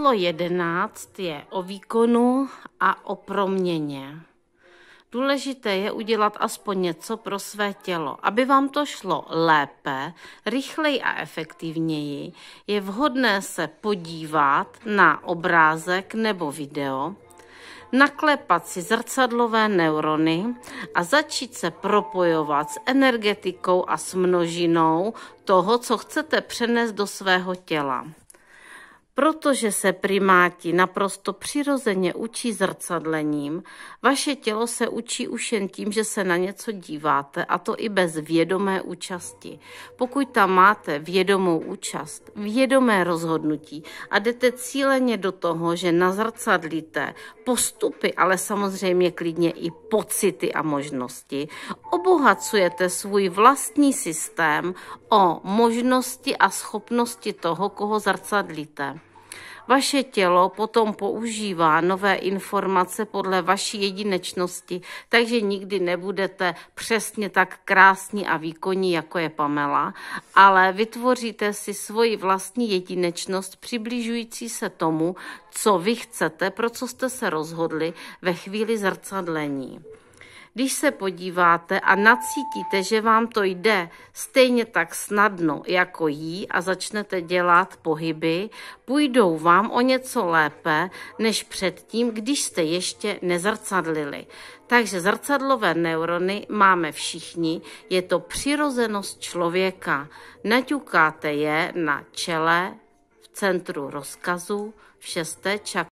Číslo 11 je o výkonu a o proměně. Důležité je udělat aspoň něco pro své tělo. Aby vám to šlo lépe, rychleji a efektivněji, je vhodné se podívat na obrázek nebo video, naklepat si zrcadlové neurony a začít se propojovat s energetikou a s množinou toho, co chcete přenést do svého těla. Protože se primáti naprosto přirozeně učí zrcadlením, vaše tělo se učí už jen tím, že se na něco díváte, a to i bez vědomé účasti. Pokud tam máte vědomou účast, vědomé rozhodnutí a jdete cíleně do toho, že nazrcadlíte postupy, ale samozřejmě klidně i pocity a možnosti, obohacujete svůj vlastní systém o možnosti a schopnosti toho, koho zrcadlíte. Vaše tělo potom používá nové informace podle vaší jedinečnosti, takže nikdy nebudete přesně tak krásní a výkonní, jako je Pamela, ale vytvoříte si svoji vlastní jedinečnost přibližující se tomu, co vy chcete, pro co jste se rozhodli ve chvíli zrcadlení. Když se podíváte a nacítíte, že vám to jde stejně tak snadno jako jí a začnete dělat pohyby, půjdou vám o něco lépe než předtím, když jste ještě nezrcadlili. Takže zrcadlové neurony máme všichni, je to přirozenost člověka. Naťukáte je na čele, v centru rozkazu, v šesté čakře.